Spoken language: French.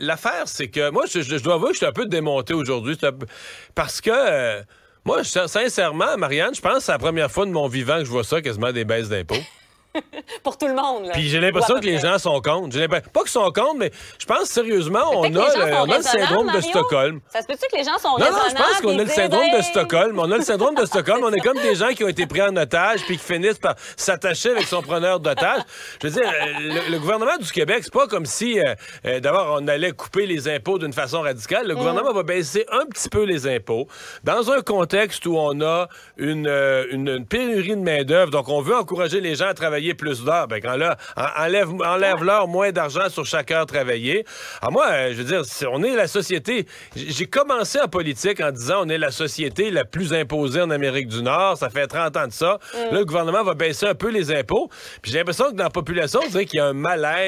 L'affaire, c'est que moi, je, dois avouer que je suis un peu démonté aujourd'hui. Parce que, euh, moi, sincèrement, Marianne, je pense que c'est la première fois de mon vivant que je vois ça, quasiment des baisses d'impôts. pour tout le monde. Puis j'ai l'impression que les gens sont contre. pas qu'ils sont contre, mais je pense sérieusement, on a, le, syndrome de Stockholm. Ça se peut-tu que les gens sont Non, non, je pense qu'on a le syndrome de Stockholm. On a le syndrome de Stockholm. on est comme des gens qui ont été pris en otage puis qui finissent par s'attacher avec son preneur d'otage. Je veux dire, euh, le, gouvernement du Québec, c'est pas comme si, euh, euh, d'abord, on allait couper les impôts d'une façon radicale. Le mm. gouvernement va baisser un petit peu les impôts dans un contexte où on a une, une pénurie de main-d'œuvre. Donc, on veut encourager les gens à travailler plus d'heures. Ben, quand là, enlève, enlève leur moins d'argent sur chaque heure travaillée. Ah, moi, euh, je veux dire, on est la société. J'ai commencé en politique en disant on est la société la plus imposée en Amérique du Nord. Ça fait 30 ans de ça. Mm. Là, le gouvernement va baisser un peu les impôts. Puis j'ai l'impression que dans la population, on qu'il y a un malaise.